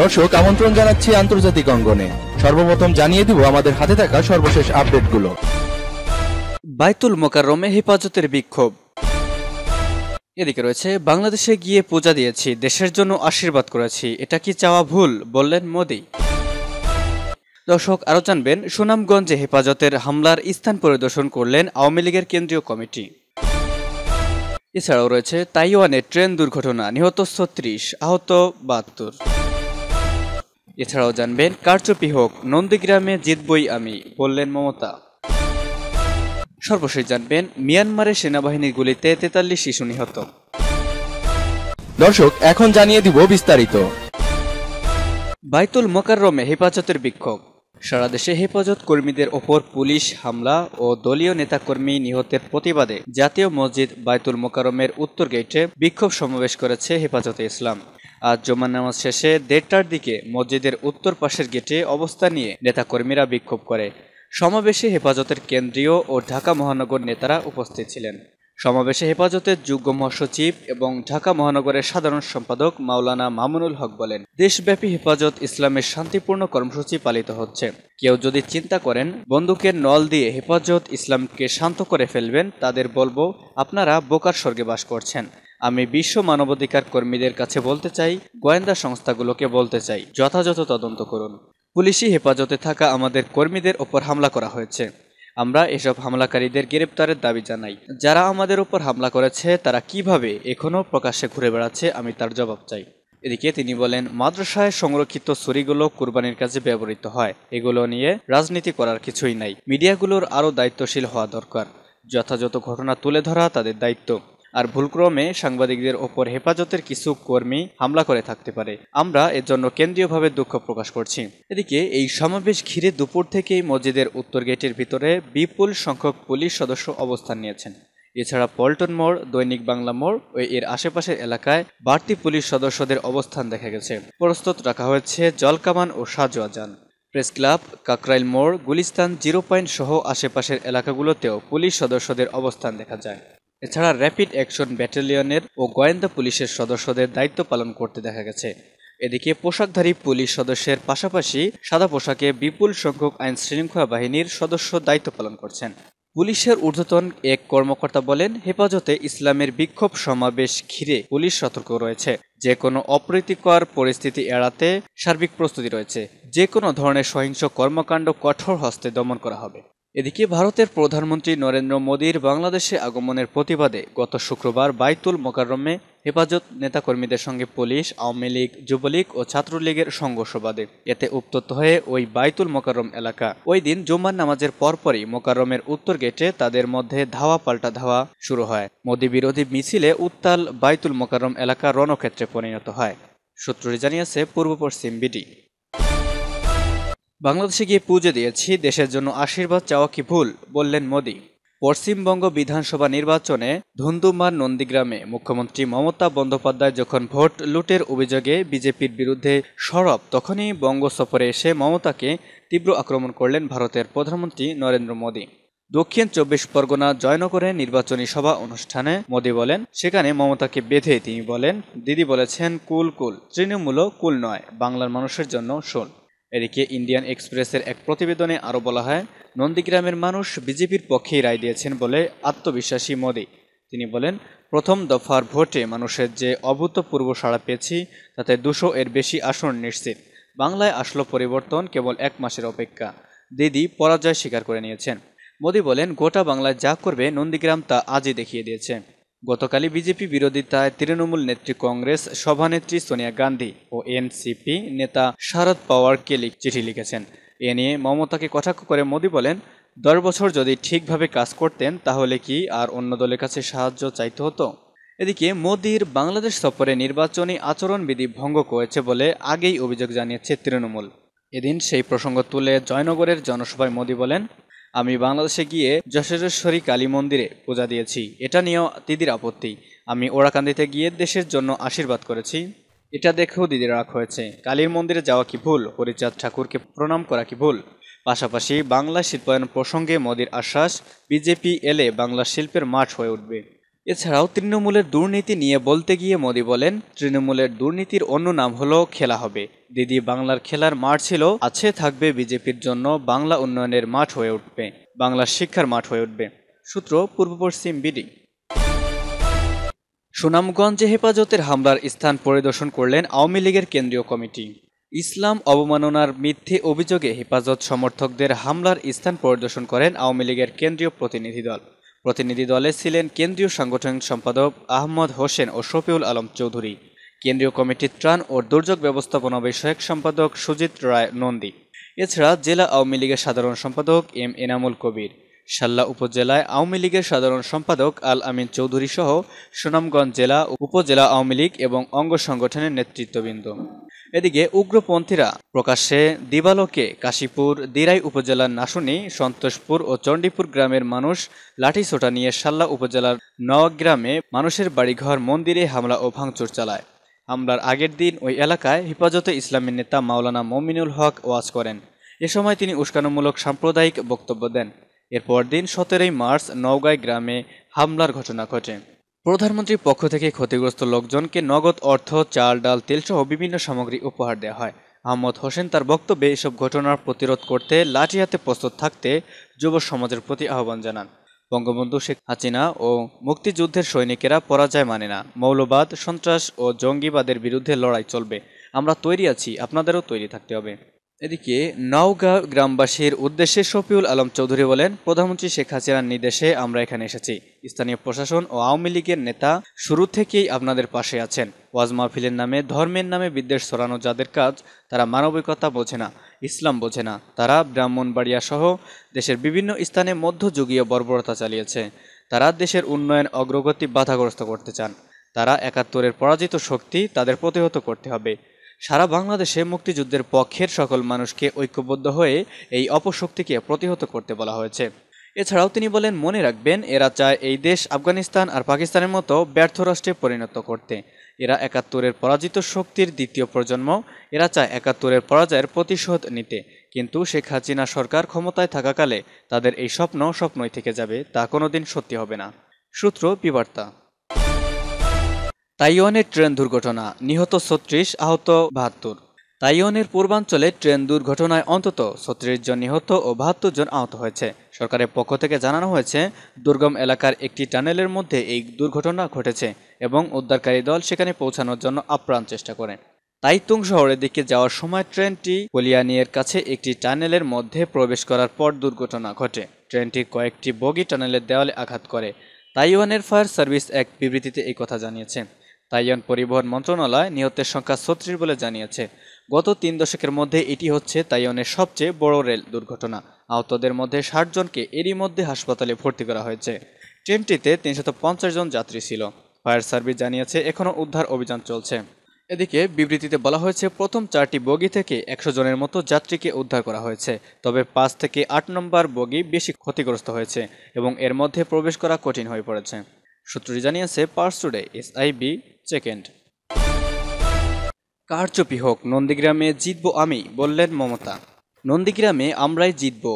দর্শক আমন্ত্রণ জানাচ্ছি আন্তর্জাতিক অঙ্গনে সর্বপ্রথম জানিয়ে দিব আমাদের হাতে থাকা সর্বশেষ আপডেটগুলো বাইতুল মোকাররমে হেফাজতের বিক্ষোভ এদিকে রয়েছে বাংলাদেশে গিয়ে পূজা দিয়েছি দেশের জন্য আশীর্বাদ করেছি এটা কি চাওয়া ভুল বললেন মোদি দর্শক আরও জানবেন সুনামগঞ্জে হেফাজতের হামলার স্থান পরিদর্শন করলেন আওয়ামী লীগের কেন্দ্রীয় কমিটি এছাড়াও রয়েছে তাইওয়ানে ট্রেন দুর্ঘটনা নিহত ছত্রিশ আহত বাহাত্তর এছাড়াও জানবেন কারচুপি হোক নন্দীগ্রামে জিতবই আমি বললেন মমতা সর্বশেষ জানবেন মিয়ানমারের সেনাবাহিনীর গুলিতে তেতাল্লিশ শিশু নিহত দর্শক এখন জানিয়ে দিব বিস্তারিত বাইতুল মোকাররমে হেফাজতের বিক্ষোভ সারা দেশে হেফাজত কর্মীদের ওপর পুলিশ হামলা ও দলীয় নেতাকর্মী নিহতের প্রতিবাদে জাতীয় মসজিদ বায়তুল মোকারমের উত্তর গেটে বিক্ষোভ সমাবেশ করেছে হেফাজতে ইসলাম আজ জমা নামাজ শেষে দেড়টার দিকে মসজিদের উত্তর পাশের গেটে অবস্থা নিয়ে নেতাকর্মীরা বিক্ষোভ করে সমাবেশে হেফাজতের কেন্দ্রীয় ও ঢাকা মহানগর নেতারা উপস্থিত ছিলেন সমাবেশে হেফাজতের যোগ্য মহাসচিব এবং ঢাকা মহানগরের সাধারণ সম্পাদক মাওলানা মামুনুল হক বলেন দেশব্যাপী হেফাজত ইসলামের শান্তিপূর্ণ কর্মসূচি পালিত হচ্ছে কেউ যদি চিন্তা করেন বন্দুকের নল দিয়ে হেফাজত ইসলামকে শান্ত করে ফেলবেন তাদের বলবো আপনারা বোকার স্বর্গে বাস করছেন আমি বিশ্ব মানবাধিকার কর্মীদের কাছে বলতে চাই গোয়েন্দা সংস্থাগুলোকে বলতে চাই যথাযথ তদন্ত করুন পুলিশি হেফাজতে থাকা আমাদের কর্মীদের ওপর হামলা করা হয়েছে আমরা এসব হামলাকারীদের গ্রেপ্তারের দাবি জানাই যারা আমাদের উপর হামলা করেছে তারা কিভাবে এখনও প্রকাশ্যে ঘুরে বেড়াচ্ছে আমি তার জবাব চাই এদিকে তিনি বলেন মাদ্রাসায় সংরক্ষিত ছুরিগুলো কোরবানির কাজে ব্যবহৃত হয় এগুলো নিয়ে রাজনীতি করার কিছুই নাই মিডিয়াগুলোর আরও দায়িত্বশীল হওয়া দরকার যথাযথ ঘটনা তুলে ধরা তাদের দায়িত্ব আর ভুলক্রমে সাংবাদিকদের ওপর হেফাজতের কিছু কর্মী হামলা করে থাকতে পারে আমরা এর জন্য কেন্দ্রীয়ভাবে দুঃখ প্রকাশ করছি এদিকে এই সমাবেশ ঘিরে দুপুর থেকেই মসজিদের উত্তর গেটের ভিতরে বিপুল সংখ্যক পুলিশ সদস্য অবস্থান নিয়েছেন এছাড়া পল্টন মোড় দৈনিক বাংলা মোড় ও এর আশেপাশের এলাকায় বাড়তি পুলিশ সদস্যদের অবস্থান দেখা গেছে প্রস্তুত রাখা হয়েছে জলকামান ও সাজোয়া যান প্রেস ক্লাব কাকরাইল মোড় গুলিস্তান জিরো পয়েন্ট সহ আশেপাশের এলাকাগুলোতেও পুলিশ সদস্যদের অবস্থান দেখা যায় এছাড়া র্যাপিড অ্যাকশন ব্যাটালিয়নের ও গোয়েন্দা পুলিশের সদস্যদের দায়িত্ব পালন করতে দেখা গেছে এদিকে পোশাকধারী পুলিশ সদস্যের পাশাপাশি সাদা পোশাকে বিপুল সংখ্যক আইন শৃঙ্খলা বাহিনীর সদস্য দায়িত্ব পালন করছেন পুলিশের ঊর্ধ্বতন এক কর্মকর্তা বলেন হেফাজতে ইসলামের বিক্ষোভ সমাবেশ ঘিরে পুলিশ সতর্ক রয়েছে যে কোনো অপ্রীতিকর পরিস্থিতি এড়াতে সার্বিক প্রস্তুতি রয়েছে যে কোনো ধরনের সহিংস কর্মকাণ্ড কঠোর হস্তে দমন করা হবে এদিকে ভারতের প্রধানমন্ত্রী নরেন্দ্র মোদীর বাংলাদেশে আগমনের প্রতিবাদে গত শুক্রবার বাইতুল মোকাররমে হেফাজত নেতাকর্মীদের সঙ্গে পুলিশ আওয়ামী লীগ যুবলীগ ও ছাত্রলীগের সংঘর্ষ বাদে এতে উত্তপ্ত হয়ে ওই বাইতুল মোকাররম এলাকা ওই দিন জুম্মার নামাজের পরপরই মোকাররমের উত্তর গেটে তাদের মধ্যে ধাওয়া পাল্টা ধাওয়া শুরু হয় মোদী বিরোধী মিছিলে উত্তাল বাইতুল মোকাররম এলাকা রণক্ষেত্রে পরিণত হয় সূত্রটি জানিয়েছে পূর্ব পশ্চিম বিডি বাংলাদেশে গিয়ে পুজো দিয়েছি দেশের জন্য আশীর্বাদ চাওয়া কি ভুল বললেন মোদী পশ্চিমবঙ্গ বিধানসভা নির্বাচনে ধুন্দুমার নন্দীগ্রামে মুখ্যমন্ত্রী মমতা বন্দ্যোপাধ্যায় যখন ভোট লুটের অভিযোগে বিজেপির বিরুদ্ধে সরব তখনই বঙ্গ সফরে এসে মমতাকে তীব্র আক্রমণ করলেন ভারতের প্রধানমন্ত্রী নরেন্দ্র মোদী দক্ষিণ চব্বিশ পরগনা জয়নগরে নির্বাচনী সভা অনুষ্ঠানে মোদি বলেন সেখানে মমতাকে বেঁধে তিনি বলেন দিদি বলেছেন কুল কুল তৃণমূলও কুল নয় বাংলার মানুষের জন্য শোল এদিকে ইন্ডিয়ান এক্সপ্রেসের এক প্রতিবেদনে আরও বলা হয় নন্দীগ্রামের মানুষ বিজেপির পক্ষেই রায় দিয়েছেন বলে আত্মবিশ্বাসী মোদী তিনি বলেন প্রথম দফার ভোটে মানুষের যে অভূতপূর্ব সাড়া পেয়েছি তাতে দুশো এর বেশি আসন নিশ্চিত বাংলায় আসলো পরিবর্তন কেবল এক মাসের অপেক্ষা দিদি পরাজয় স্বীকার করে নিয়েছেন মোদী বলেন গোটা বাংলায় যা করবে নন্দীগ্রাম তা আজই দেখিয়ে দিয়েছে গতকালই বিজেপি বিরোধিতায় তৃণমূল নেত্রী কংগ্রেস সভানেত্রী সোনিয়া গান্ধী ও এনসিপি নেতা শারদ পাওয়ারকে চিঠি লিখেছেন এ নিয়ে মমতাকে কটাক্ষ করে মোদি বলেন দশ বছর যদি ঠিকভাবে কাজ করতেন তাহলে কি আর অন্য দলের কাছে সাহায্য চাইতে হতো এদিকে মোদির বাংলাদেশ সফরে নির্বাচনী আচরণবিধি ভঙ্গ করেছে বলে আগেই অভিযোগ জানিয়েছে তৃণমূল এদিন সেই প্রসঙ্গ তুলে জয়নগরের জনসভায় মোদী বলেন আমি বাংলাদেশে গিয়ে যশোরেশ্বরী কালী মন্দিরে পূজা দিয়েছি এটা নিয়েও দিদির আপত্তি আমি ওরাকান্দিতে গিয়ে দেশের জন্য আশীর্বাদ করেছি এটা দেখেও দিদির রাগ হয়েছে কালীর মন্দিরে যাওয়া কি ভুল হরিচাঁদ ঠাকুরকে প্রণাম করা কি ভুল পাশাপাশি বাংলা শিল্পায়ন প্রসঙ্গে মোদির আশ্বাস বিজেপি এলে বাংলা শিল্পের মাঠ হয়ে উঠবে এছাড়াও তৃণমূলের দুর্নীতি নিয়ে বলতে গিয়ে মোদি বলেন তৃণমূলের দুর্নীতির অন্য নাম হলো খেলা হবে দিদি বাংলার খেলার মাঠ ছিল আছে থাকবে বিজেপির জন্য বাংলা উন্নয়নের মাঠ হয়ে উঠবে বাংলার শিক্ষার মাঠ হয়ে উঠবে সূত্র পূর্ব পশ্চিম বিডি সুনামগঞ্জে হেফাজতের হামলার স্থান পরিদর্শন করলেন আওয়ামী লীগের কেন্দ্রীয় কমিটি ইসলাম অবমাননার মিথ্যে অভিযোগে হেফাজত সমর্থকদের হামলার স্থান পরিদর্শন করেন আওয়ামী লীগের কেন্দ্রীয় প্রতিনিধি দল প্রতিনিধি দলে ছিলেন কেন্দ্রীয় সাংগঠনিক সম্পাদক আহমদ হোসেন ও শফিউল আলম চৌধুরী কেন্দ্রীয় কমিটির ত্রাণ ও দুর্যোগ ব্যবস্থাপনা বিষয়ক সম্পাদক সুজিত রায় নন্দী এছাড়া জেলা আওয়ামী লীগের সাধারণ সম্পাদক এম এনামুল কবির সাল্লা উপজেলায় আওয়ামী লীগের সাধারণ সম্পাদক আল আমিন চৌধুরী সহ সুনামগঞ্জ জেলা উপজেলা আওয়ামী লীগ এবং অঙ্গ সংগঠনের নেতৃত্ববৃন্দ এদিকে উগ্রপন্থীরা প্রকাশ্যে দিবালোকে কাশীপুর দিরাই উপজেলার নাসুনি সন্তোষপুর ও চণ্ডীপুর গ্রামের মানুষ লাঠিসোটা নিয়ে সাল্লা উপজেলার নওয়াগ্রামে মানুষের বাড়িঘর মন্দিরে হামলা ও ভাঙচুর চালায় হামলার আগের দিন ওই এলাকায় হেফাজতে ইসলামের নেতা মাওলানা মমিনুল হক ওয়াজ করেন এ সময় তিনি উস্কানোমূলক সাম্প্রদায়িক বক্তব্য দেন এরপর দিন সতেরোই মার্চ নওগাঁয় গ্রামে হামলার ঘটনা ঘটে প্রধানমন্ত্রীর পক্ষ থেকে ক্ষতিগ্রস্ত লোকজনকে নগদ অর্থ চাল ডাল তেলসহ বিভিন্ন সামগ্রী উপহার দেওয়া হয় আহমদ হোসেন তার বক্তব্যে এসব ঘটনার প্রতিরোধ করতে লাঠি হাতে প্রস্তুত থাকতে যুব সমাজের প্রতি আহ্বান জানান বঙ্গবন্ধু শেখ হাসিনা ও মুক্তিযুদ্ধের সৈনিকেরা পরাজয় মানে না মৌলবাদ সন্ত্রাস ও জঙ্গিবাদের বিরুদ্ধে লড়াই চলবে আমরা তৈরি আছি আপনাদেরও তৈরি থাকতে হবে এদিকে নওগাঁ গ্রামবাসীর উদ্দেশ্যে শফিউল আলম চৌধুরী বলেন প্রধানমন্ত্রী শেখ হাসিনার নির্দেশে আমরা এখানে এসেছি স্থানীয় প্রশাসন ও আওয়ামী লীগের নেতা শুরু থেকেই আপনাদের পাশে আছেন ওয়াজ মাহফিলের নামে ধর্মের নামে বিদ্বেষ ছড়ানো যাদের কাজ তারা মানবিকতা বোঝে না ইসলাম বোঝে না তারা ব্রাহ্মণবাড়িয়া সহ দেশের বিভিন্ন স্থানে মধ্যযুগীয় বর্বরতা চালিয়েছে তারা দেশের উন্নয়ন অগ্রগতি বাধাগ্রস্ত করতে চান তারা একাত্তরের পরাজিত শক্তি তাদের প্রতিহত করতে হবে সারা বাংলাদেশে মুক্তিযুদ্ধের পক্ষের সকল মানুষকে ঐক্যবদ্ধ হয়ে এই অপশক্তিকে প্রতিহত করতে বলা হয়েছে এছাড়াও তিনি বলেন মনে রাখবেন এরা চায় এই দেশ আফগানিস্তান আর পাকিস্তানের মতো ব্যর্থ রাষ্ট্রে পরিণত করতে এরা একাত্তরের পরাজিত শক্তির দ্বিতীয় প্রজন্ম এরা চায় একাত্তরের পরাজয়ের প্রতিশোধ নিতে কিন্তু শেখ হাসিনা সরকার ক্ষমতায় থাকাকালে তাদের এই স্বপ্ন স্বপ্নই থেকে যাবে তা কোনোদিন সত্যি হবে না সূত্র বিবার্তা তাইওয়ানের ট্রেন দুর্ঘটনা নিহত ছত্রিশ আহত বাহাত্তর তাইওয়ানের পূর্বাঞ্চলে ট্রেন দুর্ঘটনায় অন্তত ছত্রিশ জন নিহত ও বাহাত্তর জন আহত হয়েছে সরকারের পক্ষ থেকে জানানো হয়েছে দুর্গম এলাকার একটি টানেলের মধ্যে এই দুর্ঘটনা ঘটেছে এবং উদ্ধারকারী দল সেখানে পৌঁছানোর জন্য আপ্রাণ চেষ্টা করে তাইতুং শহরের দিকে যাওয়ার সময় ট্রেনটি কলিয়ানিয়ের কাছে একটি টানেলের মধ্যে প্রবেশ করার পর দুর্ঘটনা ঘটে ট্রেনটি কয়েকটি বগি টানেলের দেওয়ালে আঘাত করে তাইওয়ানের ফায়ার সার্ভিস এক বিবৃতিতে এই কথা জানিয়েছে তাইওয়ান পরিবহন মন্ত্রণালয় নিহতের সংখ্যা ছত্রিশ বলে জানিয়েছে গত তিন দশকের মধ্যে এটি হচ্ছে তাইওয়ানের সবচেয়ে বড় রেল দুর্ঘটনা আহতদের মধ্যে ষাট জনকে এরই মধ্যে হাসপাতালে ভর্তি করা হয়েছে ট্রেনটিতে তিনশত জন যাত্রী ছিল ফায়ার সার্ভিস জানিয়েছে এখনও উদ্ধার অভিযান চলছে এদিকে বিবৃতিতে বলা হয়েছে প্রথম চারটি বগি থেকে একশো জনের মতো যাত্রীকে উদ্ধার করা হয়েছে তবে পাঁচ থেকে আট নম্বর বগি বেশি ক্ষতিগ্রস্ত হয়েছে এবং এর মধ্যে প্রবেশ করা কঠিন হয়ে পড়েছে সূত্রটি জানিয়েছে Pars Today S I B second কারচুপি হোক নন্দীগ্রামে জিতব আমি বললেন মমতা নন্দীগ্রামে আমরাই জিতব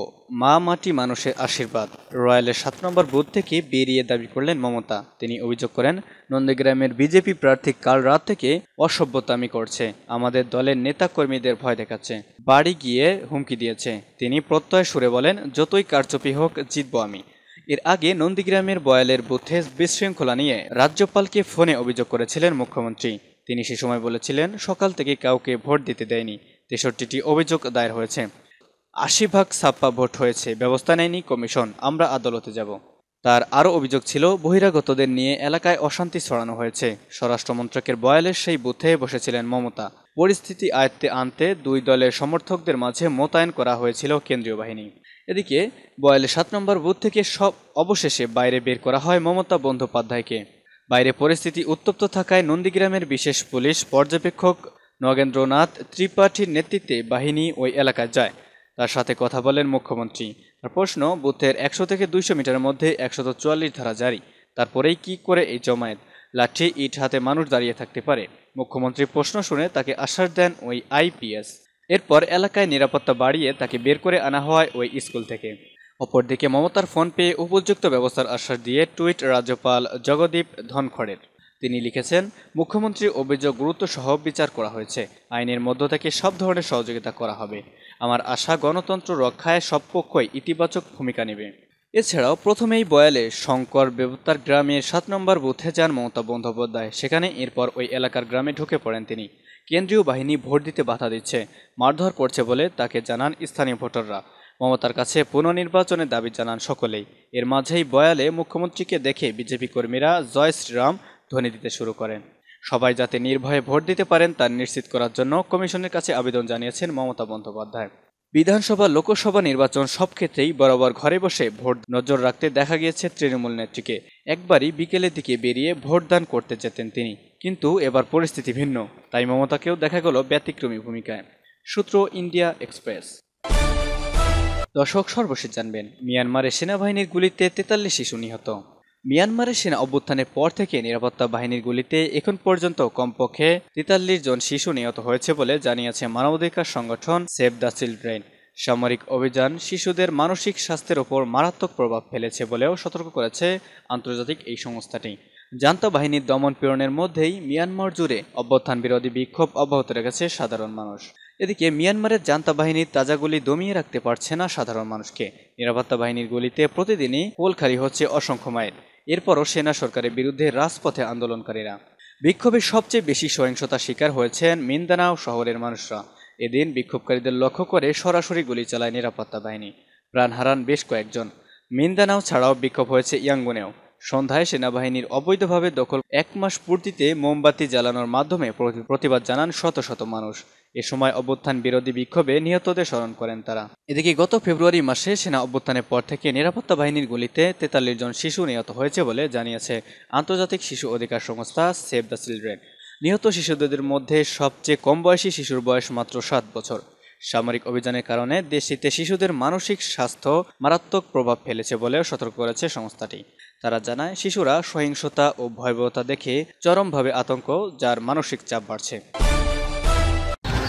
মা মাটি মানুষের আশীর্বাদ রয়্যালের সাত নম্বর বুথ থেকে বেরিয়ে দাবি করলেন মমতা তিনি অভিযোগ করেন নন্দীগ্রামের বিজেপি প্রার্থী কাল রাত থেকে অসভ্যতামি করছে আমাদের দলের নেতা কর্মীদের ভয় দেখাচ্ছে বাড়ি গিয়ে হুমকি দিয়েছে তিনি প্রত্যয় সুরে বলেন যতই কারচুপি হোক জিতব আমি এর আগে নন্দীগ্রামের বয়ালের বুথে বিশৃঙ্খলা নিয়ে রাজ্যপালকে ফোনে অভিযোগ করেছিলেন মুখ্যমন্ত্রী তিনি সে সময় বলেছিলেন সকাল থেকে কাউকে ভোট দিতে দেয়নি তেষট্টিটি অভিযোগ দায়ের হয়েছে আশি ভাগ ছাপ্পা ভোট হয়েছে ব্যবস্থা নেয়নি কমিশন আমরা আদালতে যাব তার আরও অভিযোগ ছিল বহিরাগতদের নিয়ে এলাকায় অশান্তি ছড়ানো হয়েছে স্বরাষ্ট্রমন্ত্রকের বয়ালের সেই বুথে বসেছিলেন মমতা পরিস্থিতি আয়ত্তে আনতে দুই দলের সমর্থকদের মাঝে মোতায়েন করা হয়েছিল কেন্দ্রীয় বাহিনী এদিকে বয়ালে সাত নম্বর বুথ থেকে সব অবশেষে বাইরে বের করা হয় মমতা বন্দ্যোপাধ্যায়কে বাইরে পরিস্থিতি উত্তপ্ত থাকায় নন্দীগ্রামের বিশেষ পুলিশ পর্যবেক্ষক নগেন্দ্রনাথ ত্রিপাঠীর নেতৃত্বে বাহিনী ওই এলাকায় যায় তার সাথে কথা বলেন মুখ্যমন্ত্রী তার প্রশ্ন বুথের একশো থেকে দুইশো মিটারের মধ্যে একশত চুয়াল্লিশ ধারা জারি তারপরেই কি করে এই জমায়েত লাঠি ইট হাতে মানুষ দাঁড়িয়ে থাকতে পারে মুখ্যমন্ত্রী প্রশ্ন শুনে তাকে আশ্বাস দেন ওই আইপিএস এরপর এলাকায় নিরাপত্তা বাড়িয়ে তাকে বের করে আনা হয় ওই স্কুল থেকে অপরদিকে মমতার ফোন পেয়ে উপযুক্ত ব্যবস্থার আশ্বাস দিয়ে টুইট রাজ্যপাল জগদীপ ধনখড়ের তিনি লিখেছেন মুখ্যমন্ত্রীর অভিযোগ গুরুত্ব সহ বিচার করা হয়েছে আইনের মধ্য থেকে সব ধরনের সহযোগিতা করা হবে আমার আশা গণতন্ত্র রক্ষায় সব পক্ষই ইতিবাচক ভূমিকা নেবে এছাড়াও প্রথমেই বয়ালে শঙ্কর বেবতার গ্রামের সাত নম্বর বুথে যান মমতা বন্দ্যোপাধ্যায় সেখানে এরপর ওই এলাকার গ্রামে ঢুকে পড়েন তিনি কেন্দ্রীয় বাহিনী ভোট দিতে বাধা দিচ্ছে মারধর করছে বলে তাকে জানান স্থানীয় ভোটাররা মমতার কাছে পুনর্নির্বাচনের দাবি জানান সকলেই এর মাঝেই বয়ালে মুখ্যমন্ত্রীকে দেখে বিজেপি কর্মীরা জয় শ্রীরাম ধ্বনি দিতে শুরু করেন সবাই যাতে নির্ভয়ে ভোট দিতে পারেন তা নিশ্চিত করার জন্য কমিশনের কাছে আবেদন জানিয়েছেন মমতা বন্দ্যোপাধ্যায় বিধানসভা লোকসভা নির্বাচন সব ক্ষেত্রেই বরাবর ঘরে বসে ভোট নজর রাখতে দেখা গিয়েছে তৃণমূল নেত্রীকে একবারই বিকেলের দিকে বেরিয়ে ভোটদান করতে যেতেন তিনি কিন্তু এবার পরিস্থিতি ভিন্ন তাই মমতাকেও দেখা গেল ব্যতিক্রমী ভূমিকায় সূত্র ইন্ডিয়া এক্সপ্রেস দর্শক সর্বশেষ জানবেন মিয়ানমারের সেনাবাহিনীর গুলিতে তেতাল্লিশ শিশু নিহত মিয়ানমারের সেনা অভ্যুত্থানের পর থেকে নিরাপত্তা বাহিনীর গুলিতে এখন পর্যন্ত কমপক্ষে তেতাল্লিশ জন শিশু নিহত হয়েছে বলে জানিয়েছে মানবাধিকার সংগঠন সেভ দ্য চিলড্রেন সামরিক অভিযান শিশুদের মানসিক স্বাস্থ্যের ওপর মারাত্মক প্রভাব ফেলেছে বলেও সতর্ক করেছে আন্তর্জাতিক এই সংস্থাটি জান্ত বাহিনীর দমন পীড়নের মধ্যেই মিয়ানমার জুড়ে অভ্যুত্থান বিরোধী বিক্ষোভ অব্যাহত রেখেছে সাধারণ মানুষ এদিকে মিয়ানমারের জান্তা বাহিনীর তাজাগুলি দমিয়ে রাখতে পারছে না সাধারণ মানুষকে নিরাপত্তা বাহিনীর গুলিতে প্রতিদিনই কোল হচ্ছে অসংখ্য মায়ের এরপরও সেনা সরকারের বিরুদ্ধে রাজপথে আন্দোলনকারীরা বিক্ষোভে সবচেয়ে বেশি সহিংসতার শিকার হয়েছেন মিন্দানাও শহরের মানুষরা এদিন বিক্ষোভকারীদের লক্ষ্য করে সরাসরি গুলি চালায় নিরাপত্তা বাহিনী প্রাণ হারান বেশ কয়েকজন মিন্দানাও ছাড়াও বিক্ষোভ হয়েছে ইয়াঙ্গুনেও সন্ধ্যায় সেনাবাহিনীর অবৈধভাবে দখল এক মাস পূর্তিতে মোমবাতি জ্বালানোর মাধ্যমে প্রতিবাদ জানান শত শত মানুষ এ সময় অভ্যুত্থান বিরোধী বিক্ষোভে নিহতদের স্মরণ করেন তারা এদিকে গত ফেব্রুয়ারি মাসে সেনা অভ্যুত্থানের পর থেকে নিরাপত্তা বাহিনীর গুলিতে তেতাল্লিশ জন শিশু নিহত হয়েছে বলে জানিয়েছে আন্তর্জাতিক শিশু অধিকার সংস্থা সেভ দ্য চিলড্রেন নিহত শিশুদের মধ্যে সবচেয়ে কম বয়সী শিশুর বয়স মাত্র সাত বছর সামরিক অভিযানের কারণে দেশটিতে শিশুদের মানসিক স্বাস্থ্য মারাত্মক প্রভাব ফেলেছে বলেও সতর্ক করেছে সংস্থাটি তারা জানায় শিশুরা সহিংসতা ও ভয়াবহতা দেখে চরমভাবে আতঙ্ক যার মানসিক চাপ বাড়ছে